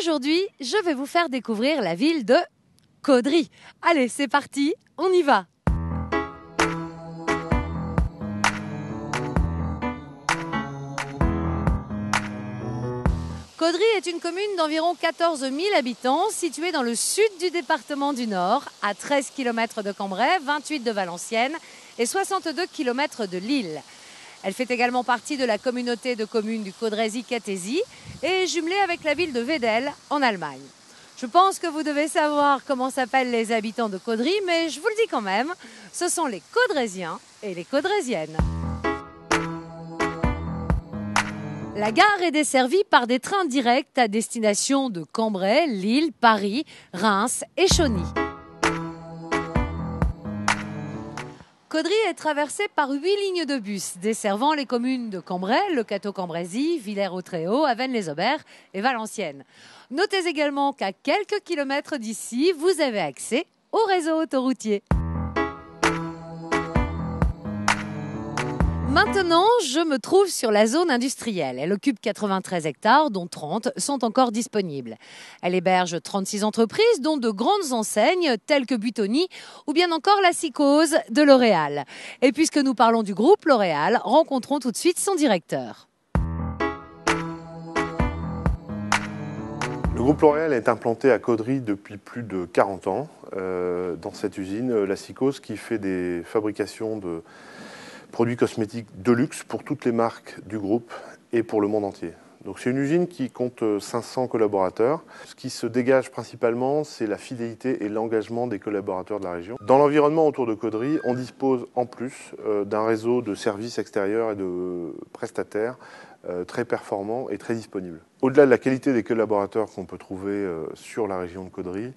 Aujourd'hui, je vais vous faire découvrir la ville de Caudry. Allez, c'est parti, on y va Caudry est une commune d'environ 14 000 habitants, située dans le sud du département du Nord, à 13 km de Cambrai, 28 de Valenciennes et 62 km de Lille. Elle fait également partie de la communauté de communes du Caudrésie-Catésy et est jumelée avec la ville de Wedel en Allemagne. Je pense que vous devez savoir comment s'appellent les habitants de Caudry, mais je vous le dis quand même, ce sont les Caudrésiens et les Caudrésiennes. La gare est desservie par des trains directs à destination de Cambrai, Lille, Paris, Reims et Chauny. Caudry est traversée par huit lignes de bus desservant les communes de Cambrai, Le Cateau-Cambrésis, Villers-au-Tréau, Avennes-les-Aubert et Valenciennes. Notez également qu'à quelques kilomètres d'ici, vous avez accès au réseau autoroutier. Maintenant, je me trouve sur la zone industrielle. Elle occupe 93 hectares, dont 30 sont encore disponibles. Elle héberge 36 entreprises, dont de grandes enseignes telles que Butoni ou bien encore la Psychose de L'Oréal. Et puisque nous parlons du groupe L'Oréal, rencontrons tout de suite son directeur. Le groupe L'Oréal est implanté à Caudry depuis plus de 40 ans. Euh, dans cette usine, euh, la Psychose qui fait des fabrications de produits cosmétiques de luxe pour toutes les marques du groupe et pour le monde entier. Donc c'est une usine qui compte 500 euh, collaborateurs. Ce qui se dégage principalement, c'est la fidélité et l'engagement des collaborateurs de la région. Dans l'environnement autour de Caudry, on dispose en plus euh, d'un réseau de services extérieurs et de prestataires euh, très performants et très disponibles. Au-delà de la qualité des collaborateurs qu'on peut trouver sur la région de Caudry,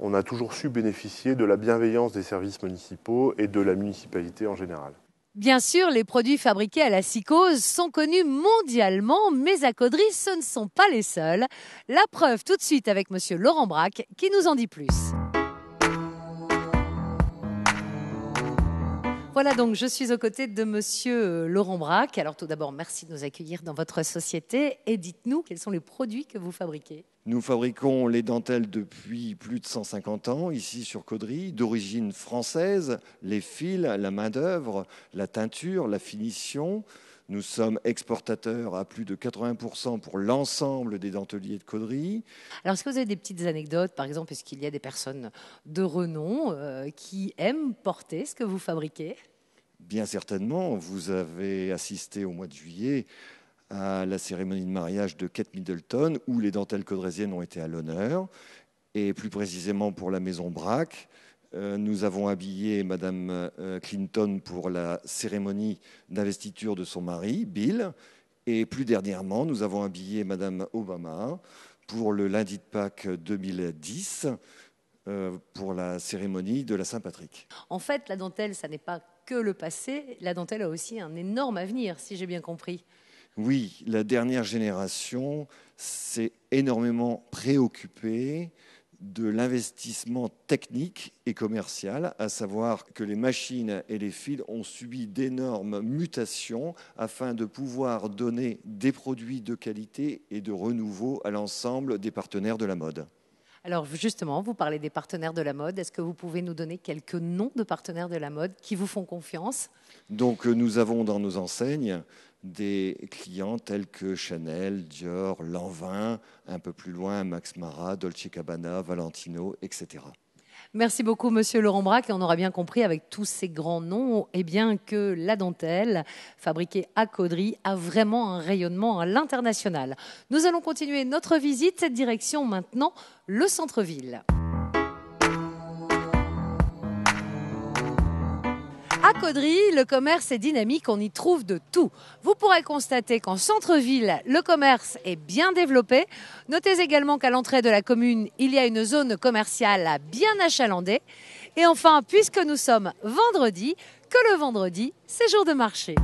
on a toujours su bénéficier de la bienveillance des services municipaux et de la municipalité en général. Bien sûr, les produits fabriqués à la psychose sont connus mondialement, mais à Caudry, ce ne sont pas les seuls. La preuve tout de suite avec monsieur Laurent Brac, qui nous en dit plus. Voilà donc, je suis aux côtés de monsieur Laurent Braque. Alors tout d'abord, merci de nous accueillir dans votre société et dites-nous quels sont les produits que vous fabriquez. Nous fabriquons les dentelles depuis plus de 150 ans, ici sur Caudry, d'origine française, les fils, la main-d'œuvre, la teinture, la finition. Nous sommes exportateurs à plus de 80% pour l'ensemble des denteliers de Caudry. Alors, est-ce que vous avez des petites anecdotes, par exemple, est-ce qu'il y a des personnes de renom euh, qui aiment porter ce que vous fabriquez Bien certainement. Vous avez assisté au mois de juillet à la cérémonie de mariage de Kate Middleton, où les dentelles codrésiennes ont été à l'honneur. Et plus précisément pour la maison Braque, euh, nous avons habillé Madame euh, Clinton pour la cérémonie d'investiture de son mari, Bill. Et plus dernièrement, nous avons habillé Madame Obama pour le lundi de Pâques 2010 euh, pour la cérémonie de la Saint-Patrick. En fait, la dentelle, ça n'est pas que le passé, la dentelle a aussi un énorme avenir, si j'ai bien compris oui, la dernière génération s'est énormément préoccupée de l'investissement technique et commercial, à savoir que les machines et les fils ont subi d'énormes mutations afin de pouvoir donner des produits de qualité et de renouveau à l'ensemble des partenaires de la mode. Alors justement, vous parlez des partenaires de la mode. Est-ce que vous pouvez nous donner quelques noms de partenaires de la mode qui vous font confiance Donc euh, nous avons dans nos enseignes des clients tels que Chanel, Dior, Lanvin, un peu plus loin Max Mara, Dolce Cabana, Valentino, etc. Merci beaucoup, monsieur Laurent Braque. Et on aura bien compris avec tous ces grands noms et eh bien, que la dentelle fabriquée à Caudry a vraiment un rayonnement à l'international. Nous allons continuer notre visite, cette direction maintenant, le centre-ville. À Caudry, le commerce est dynamique, on y trouve de tout. Vous pourrez constater qu'en centre-ville, le commerce est bien développé. Notez également qu'à l'entrée de la commune, il y a une zone commerciale bien achalandée. Et enfin, puisque nous sommes vendredi, que le vendredi, c'est jour de marché.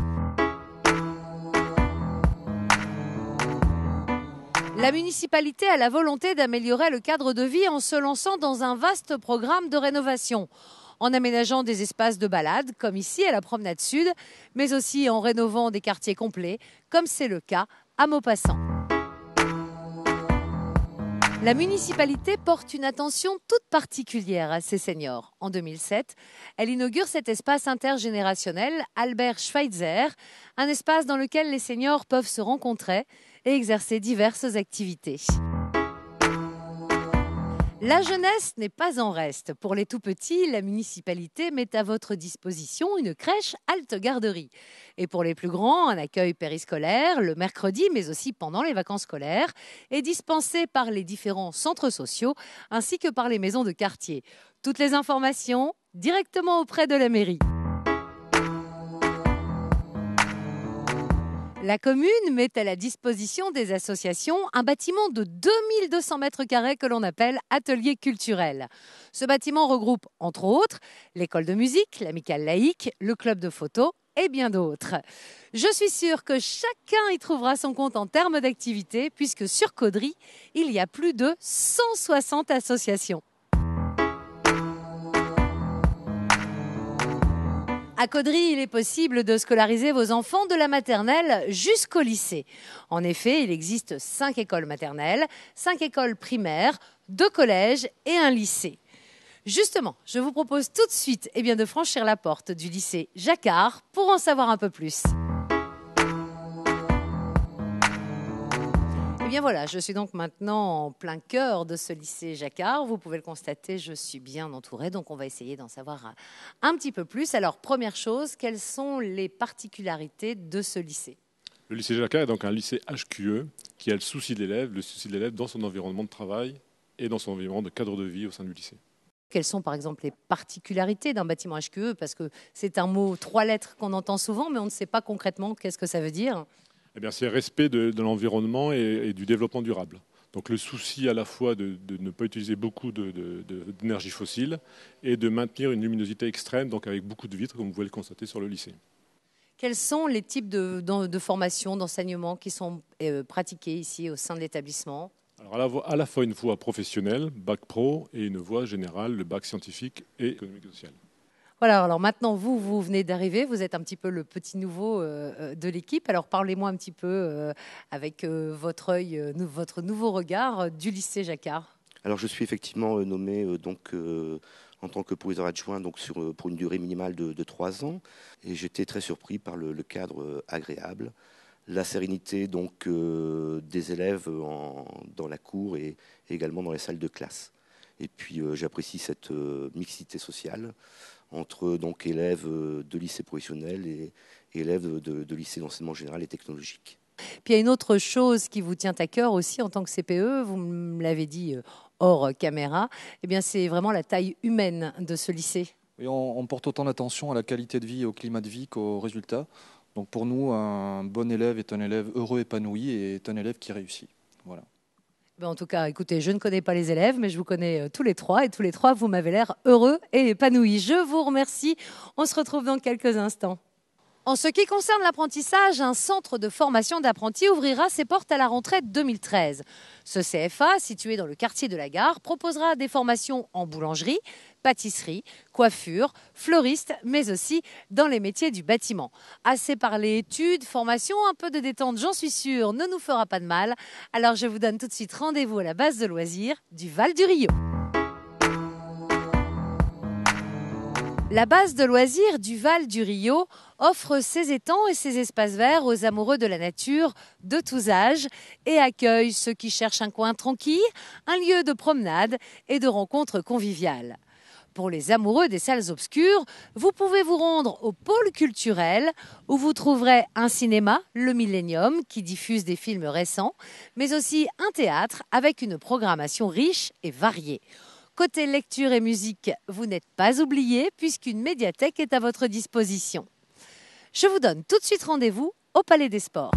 La municipalité a la volonté d'améliorer le cadre de vie en se lançant dans un vaste programme de rénovation en aménageant des espaces de balade, comme ici à la promenade sud, mais aussi en rénovant des quartiers complets, comme c'est le cas à Maupassant. La municipalité porte une attention toute particulière à ses seniors. En 2007, elle inaugure cet espace intergénérationnel Albert Schweitzer, un espace dans lequel les seniors peuvent se rencontrer et exercer diverses activités. La jeunesse n'est pas en reste. Pour les tout-petits, la municipalité met à votre disposition une crèche halte-garderie. Et pour les plus grands, un accueil périscolaire le mercredi, mais aussi pendant les vacances scolaires, est dispensé par les différents centres sociaux ainsi que par les maisons de quartier. Toutes les informations directement auprès de la mairie. La commune met à la disposition des associations un bâtiment de 2200 mètres carrés que l'on appelle atelier culturel. Ce bâtiment regroupe, entre autres, l'école de musique, l'amicale laïque, le club de photo et bien d'autres. Je suis sûre que chacun y trouvera son compte en termes d'activité, puisque sur Caudry, il y a plus de 160 associations. À Caudry, il est possible de scolariser vos enfants de la maternelle jusqu'au lycée. En effet, il existe cinq écoles maternelles, cinq écoles primaires, deux collèges et un lycée. Justement, je vous propose tout de suite eh bien, de franchir la porte du lycée Jacquard pour en savoir un peu plus. voilà, je suis donc maintenant en plein cœur de ce lycée Jacquard. Vous pouvez le constater, je suis bien entourée, donc on va essayer d'en savoir un, euh, un petit peu plus. Alors, première chose, quelles sont les particularités de ce lycée Le lycée Jacquard est donc un lycée HQE qui a le souci de l'élève, le souci de l'élève dans son environnement de travail et dans son environnement de cadre de vie au sein du lycée. Quelles sont par exemple les particularités d'un bâtiment HQE Parce que c'est un mot, trois lettres qu'on entend souvent, mais on ne sait pas concrètement qu'est-ce que ça veut dire eh le respect de, l'environnement et, du développement durable. Donc le souci à la fois de, ne pas utiliser beaucoup d'énergie fossile et de maintenir une luminosité extrême, donc avec beaucoup de vitres, comme vous pouvez le constater sur le lycée. Quels sont les types de, formations, d'enseignements qui sont euh, pratiqués ici au sein de l'établissement Alors à la, fois une voie professionnelle, bac pro, et une voie générale, le bac scientifique et économique et social alors maintenant, vous, vous venez d'arriver, vous êtes un petit peu le petit nouveau euh, euh, de l'équipe. Alors parlez-moi un petit peu, euh, avec votre œil, votre nouveau regard, du lycée Jacquard. Alors je suis effectivement nommé donc en tant que professeur adjoint donc pour une durée minimale de, trois ans. Et j'étais très surpris par le, cadre agréable, la sérénité donc, des élèves dans la cour et, également dans les salles de classe. Et puis j'apprécie cette mixité sociale entre donc, élèves euh, de lycée professionnel et élèves de, lycée d'enseignement général et technologique. Puis il y a une autre chose qui vous tient à cœur aussi en tant que CPE, vous me l'avez dit euh, hors caméra, et eh bien c'est vraiment la taille humaine de ce lycée. on, porte autant d'attention à la qualité de vie, et au climat de vie qu'aux résultats. Donc pour nous, un bon élève est un élève heureux, épanoui et est un élève qui réussit. Voilà. Ben, en tout cas, écoutez, je ne connais pas les élèves, mais je vous connais euh, tous les trois. Et tous les trois, vous m'avez l'air heureux et épanoui. Je vous remercie. On se retrouve dans quelques instants. En ce qui concerne l'apprentissage, un centre de formation d'apprentis ouvrira ses portes à la rentrée 2013. Ce CFA, situé dans le quartier de la gare, proposera des formations en boulangerie, pâtisserie, coiffure, fleuriste, mais aussi dans les métiers du bâtiment. Assez parlé études, formation, un peu de détente, j'en suis sûre, ne nous fera pas de mal. Alors je vous donne tout de suite rendez-vous à la base de loisirs du Val du Rio. La base de loisirs du Val du Rio offre ses étangs et ses espaces verts aux amoureux de la nature de tous âges et accueille ceux qui cherchent un coin tranquille, un lieu de promenade et de rencontres conviviales. Pour les amoureux des salles obscures, vous pouvez vous rendre au pôle culturel où vous trouverez un cinéma, le Millennium, qui diffuse des films récents, mais aussi un théâtre avec une programmation riche et variée. Côté lecture et musique, vous n'êtes pas oublié puisqu'une médiathèque est à votre disposition. Je vous donne tout de suite rendez-vous au Palais des Sports.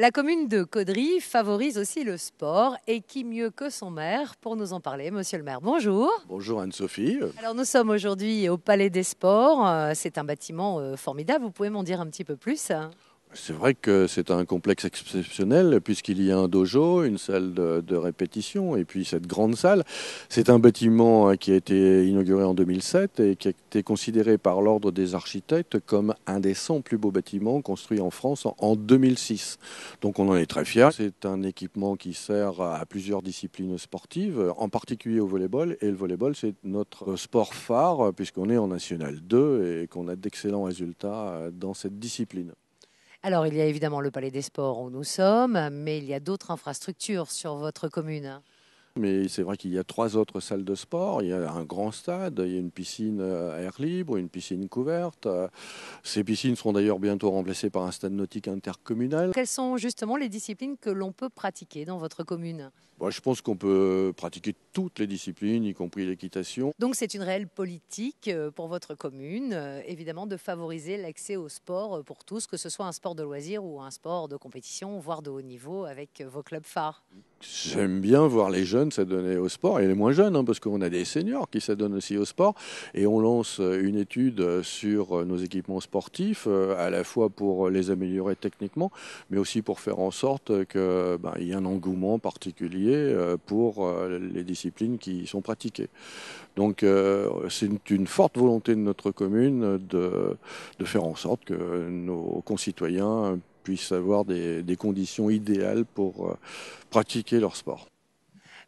La commune de Caudry favorise aussi le sport et qui mieux que son maire pour nous en parler. Monsieur le maire, bonjour. Bonjour Anne-Sophie. Alors nous sommes aujourd'hui au Palais des Sports. Euh, c'est un bâtiment euh, formidable. Vous pouvez m'en dire un petit peu plus c'est vrai que c'est un complexe exceptionnel puisqu'il y a un dojo, une salle de, répétition et puis cette grande salle. C'est un bâtiment hein, qui a été inauguré en 2007 et qui a été considéré par l'ordre des architectes comme un des 100 plus beaux bâtiments construits en France en 2006. Donc on en est très fiers. C'est un équipement qui sert à plusieurs disciplines sportives, en particulier au volleyball. Et le volleyball, c'est notre sport phare puisqu'on est en National 2 et qu'on a d'excellents résultats euh, dans cette discipline. Alors, il y a évidemment le Palais des Sports où nous sommes, mais il y a d'autres infrastructures sur votre commune mais c'est vrai qu'il y a trois autres salles de sport. Il y a un grand stade, il y a une piscine euh, à air libre, une piscine couverte. Euh, ces piscines seront d'ailleurs bientôt remplacées par un stade nautique intercommunal. Quelles sont justement les disciplines que l'on peut pratiquer dans votre commune bah, Je pense qu'on peut pratiquer toutes les disciplines, y compris l'équitation. Donc c'est une réelle politique euh, pour votre commune, évidemment, de favoriser l'accès au sport pour tous, que ce soit un sport de loisir ou un sport de compétition, voire de haut niveau avec vos clubs phares. J'aime bien voir les jeunes s'adonner au sport et les moins jeunes, hein, parce qu'on a des seniors qui s'adonnent aussi au sport. Et on lance euh, une étude euh, sur euh, nos équipements sportifs, à la fois pour les améliorer techniquement, mais aussi pour faire en sorte qu'il ben, y ait un engouement particulier pour les disciplines qui sont pratiquées. Donc c'est une forte volonté de notre commune de faire en sorte que nos concitoyens puissent avoir des, conditions idéales pour euh, pratiquer leur sport.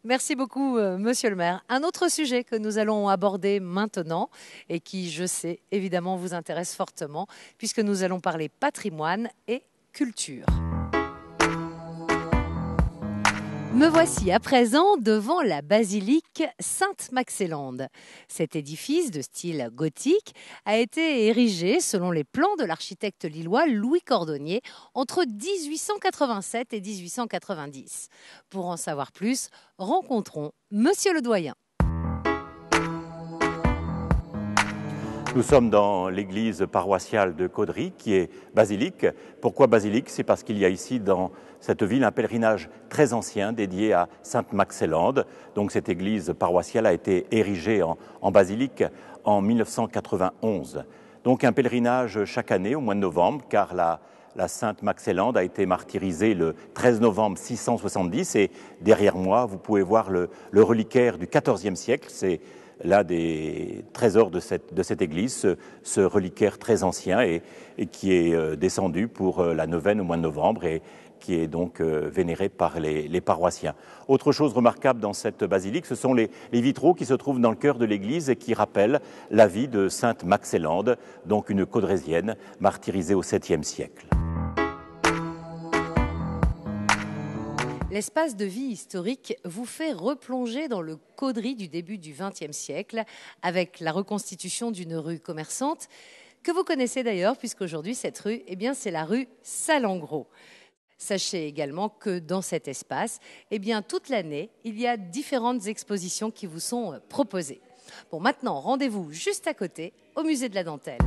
Merci beaucoup, euh, monsieur le maire. Un autre sujet que nous allons aborder maintenant et qui, je sais, évidemment vous intéresse fortement, puisque nous allons parler patrimoine et culture. Me voici à présent devant la basilique Sainte-Maxélande. Cet édifice de style gothique a été érigé selon les plans de l'architecte lillois Louis Cordonnier entre 1887 et 1890. Pour en savoir plus, rencontrons Monsieur le Doyen. Nous sommes dans l'église paroissiale de Caudry, qui est basilique. Pourquoi basilique C'est parce qu'il y a ici, dans cette ville, un pèlerinage très ancien dédié à Sainte Maxellande. Donc cette église paroissiale a été érigée en, en basilique en 1991. Donc un pèlerinage chaque année au mois de novembre, car la, sainte Maxellande a été martyrisée le 13 novembre 670. Et derrière moi, vous pouvez voir le, reliquaire du XIVe siècle l'un des trésors de cette, église, ce, reliquaire très ancien et, qui est euh, descendu pour euh, la neuvaine au mois de novembre et qui est donc euh, vénéré par les, paroissiens. Autre chose remarquable dans cette basilique, ce sont les, vitraux qui se trouvent dans le cœur de l'église et qui rappellent la vie de sainte Maxélande, donc une caudrésienne martyrisée au 7e siècle. L'espace de vie historique vous fait replonger dans le caudry du début du XXe siècle avec la reconstitution d'une rue commerçante que vous connaissez d'ailleurs puisqu'aujourd'hui cette rue, eh bien, c'est la rue Salengro. Sachez également que dans cet espace, eh toute l'année, il y a différentes expositions qui vous sont proposées. Bon, maintenant, rendez-vous juste à côté, au musée de la dentelle.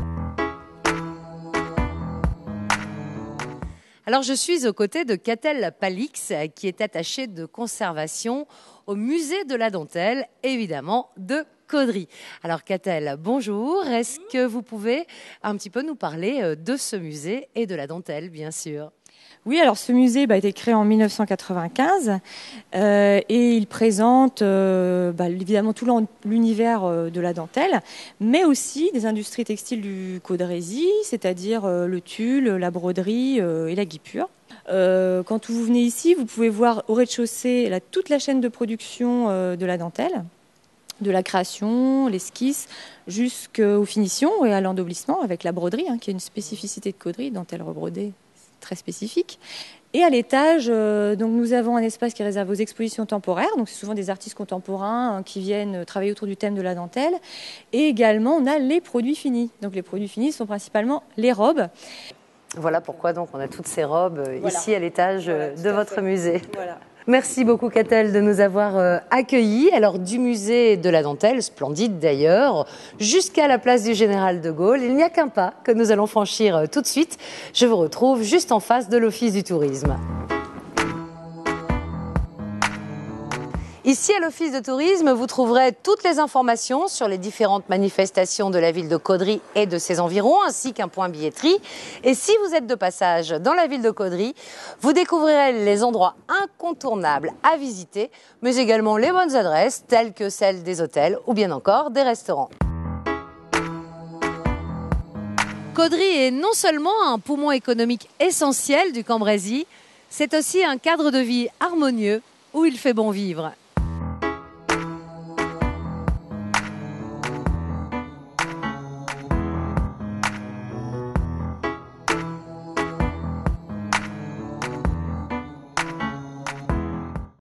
Alors je suis aux côtés de Catel Palix, qui est attachée de conservation au musée de la dentelle, évidemment de Caudry. Alors Catel, bonjour. Est-ce que vous pouvez un petit peu nous parler euh, de ce musée et de la dentelle, bien sûr oui, alors ce musée bah, a été créé en 1995 euh, et il présente euh, bah, évidemment tout l'univers euh, de la dentelle, mais aussi des industries textiles du Caudrézy, c'est-à-dire le tulle, la broderie et la guipure. quand vous venez ici, vous pouvez voir au rez-de-chaussée toute la chaîne de production de la dentelle, de la création, l'esquisse, jusqu'aux finitions et à l'endoblissement avec la broderie, hein, qui est une spécificité de Caudry, dentelle rebrodée très spécifique. Et à l'étage, euh, donc nous avons un espace qui réserve aux expositions temporaires. Donc c'est souvent des artistes contemporains hein, qui viennent euh, travailler autour du thème de la dentelle. Et également, on a les produits finis. Donc les produits finis sont principalement les robes. Voilà pourquoi donc on a toutes ces robes euh, ici à l'étage de votre musée. Voilà. Merci beaucoup, Catel, de nous avoir euh, accueillis. Alors, du musée de la dentelle, splendide d'ailleurs, jusqu'à la place du Général de Gaulle, il n'y a qu'un pas que nous allons franchir euh, tout de suite. Je vous retrouve juste en face de l'Office du tourisme. Ici, à l'Office de tourisme, vous trouverez toutes les informations sur les différentes manifestations de la ville de Caudry et de ses environs, ainsi qu'un point billetterie. Et si vous êtes de passage dans la ville de Caudry, vous découvrirez les endroits incontournables à visiter, mais également les bonnes adresses, telles que celles des hôtels ou bien encore des restaurants. Caudry est non seulement un poumon économique essentiel du Cambrésis, c'est aussi un cadre de vie harmonieux où il fait bon vivre.